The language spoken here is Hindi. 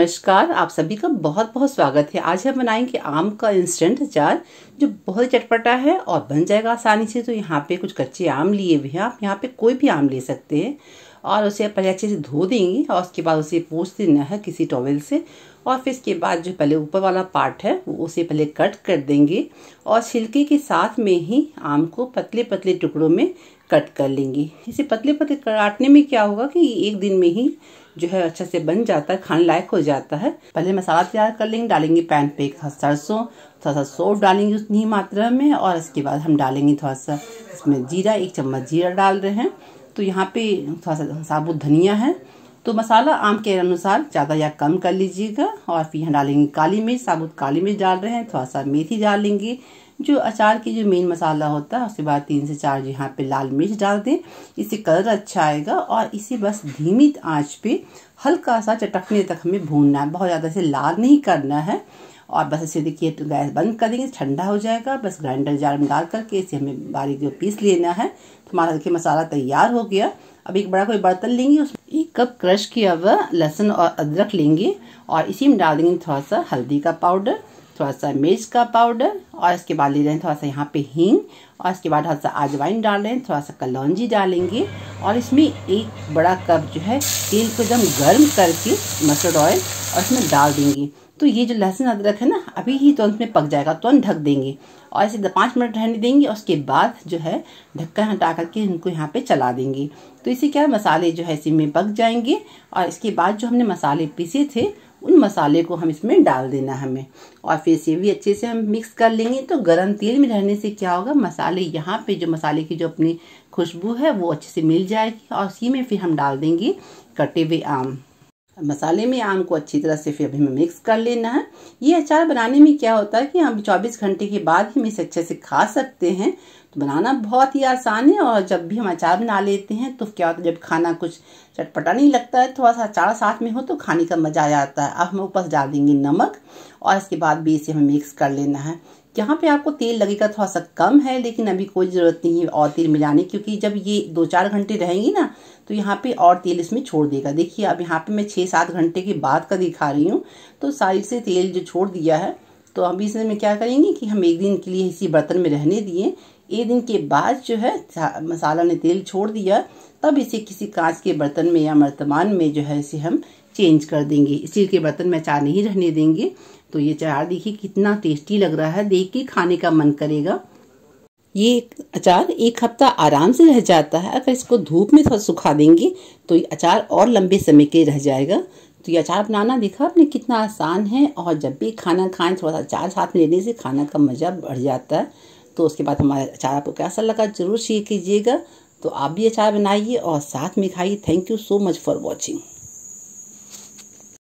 नमस्कार आप सभी का बहुत बहुत स्वागत है आज हम बनाएंगे आम का इंस्टेंट अचार जो बहुत चटपटा है और बन जाएगा आसानी से तो यहाँ पे कुछ कच्चे आम लिए हुए हैं आप यहाँ पे कोई भी आम ले सकते हैं और उसे पहले अच्छे से धो देंगे और उसके बाद उसे पोस देना है किसी टॉवेल से और फिर इसके बाद जो पहले ऊपर वाला पार्ट है वो उसे पहले कट कर देंगे और छिलके के साथ में ही आम को पतले पतले टुकड़ों में कट कर लेंगी इसे पतले पतले काटने में क्या होगा कि एक दिन में ही जो है अच्छे से बन जाता है खाने लायक हो जाता है पहले मसाला तैयार कर लेंगे डालेंगे पैन पे सरसों थोड़ा सा सोप डालेंगे उतनी मात्रा में और इसके बाद हम डालेंगे थोड़ा सा इसमें जीरा एक चम्मच जीरा डाल रहे हैं तो यहाँ पे थोड़ा सा साबुत धनिया है तो मसाला आम के अनुसार ज़्यादा या कम कर लीजिएगा और फिर यहाँ डालेंगे काली मिर्च साबुत काली मिर्च डाल रहे हैं थोड़ा सा मेथी डालेंगे जो अचार की जो मेन मसाला होता है उसके बाद तीन से चार यहाँ पे लाल मिर्च डाल दें इससे कलर अच्छा आएगा और इसे बस धीमी आंच पे हल्का सा चटकने तक हमें भूनना है बहुत ज़्यादा इसे लाल नहीं करना है और बस इसे देखिए तो गैस बंद कर देंगे ठंडा हो जाएगा बस ग्राइंडर जार में डाल करके इसे हमें बारीक जो पीस लेना है तो हमारा देखिए मसाला तैयार हो गया अब एक बड़ा कोई बर्तन लेंगे उसमें एक कप क्रश किया हुआ लहसुन और अदरक लेंगे और इसी में डाल देंगे थोड़ा सा हल्दी का पाउडर थोड़ा सा मिर्च का पाउडर और इसके बाद ले रहे हैं थोड़ा सा यहाँ पे हींग और इसके बाद थोड़ा सा अजवाइन डाल रहे हैं थोड़ा सा कलौजी डालेंगे और इसमें एक बड़ा कप जो है तेल को एकदम गर्म करके मसर्ड ऑयल और इसमें डाल देंगे तो ये जो लहसुन अदरक है ना अभी ही तुरंत में पक जाएगा तुरंत ढक देंगे और ऐसे पाँच मिनट रहने देंगे और उसके बाद जो है ढक्कन हटा करके इनको यहाँ पे चला देंगे तो इसे क्या मसाले जो है इसी में पक जाएंगे और इसके बाद जो हमने मसाले पीसे थे उन मसाले को हम इसमें डाल देना हमें और फिर इसे भी अच्छे से हम मिक्स कर लेंगे तो गर्म तेल में रहने से क्या होगा मसाले यहाँ पे जो मसाले की जो अपनी खुशबू है वो अच्छे से मिल जाएगी और उसी में फिर हम डाल देंगे कटे हुए आम मसाले में आम को अच्छी तरह से फिर अभी हमें मिक्स कर लेना है ये अचार बनाने में क्या होता है कि हम 24 घंटे के बाद ही हम इसे अच्छे से खा सकते हैं तो बनाना बहुत ही आसान है और जब भी हम अचार बना लेते हैं तो क्या होता है जब खाना कुछ चटपटा नहीं लगता है थोड़ा सा अचार साथ में हो तो खाने का मज़ा आ जाता है अब हम ऊपर डाल देंगे नमक और इसके बाद भी इसे हमें मिक्स कर लेना है यहाँ पे आपको तेल लगेगा थोड़ा सा कम है लेकिन अभी कोई ज़रूरत नहीं है और तेल मिलाने क्योंकि जब ये दो चार घंटे रहेंगी ना तो यहाँ पे और तेल इसमें छोड़ देगा देखिए अब यहाँ पे मैं छः सात घंटे के बाद का दिखा रही हूँ तो साइड से तेल जो छोड़ दिया है तो अभी इसमें मैं क्या करेंगे कि हम एक दिन के लिए इसी बर्तन में रहने दिए एक दिन के बाद जो है मसाला ने तेल छोड़ दिया तब इसे किसी कांच के बर्तन में या मर्तमान में जो है इसे हम चेंज कर देंगे स्टील के बर्तन में अचार नहीं रहने देंगे तो ये अचार देखिए कितना टेस्टी लग रहा है देख के खाने का मन करेगा ये अचार एक हफ्ता आराम से रह जाता है अगर इसको धूप में थोड़ा सुखा देंगे तो ये अचार और लंबे समय के रह जाएगा तो ये अचार बनाना देखा आपने कितना आसान है और जब भी खाना खाएं थोड़ा सा अचार साथ में लेने से खाना का मज़ा बढ़ जाता है तो उसके बाद हमारा अचार आपको कैसा लगा ज़रूर शेयर कीजिएगा तो आप भी अचार बनाइए और साथ में खाइए thank you so much for watching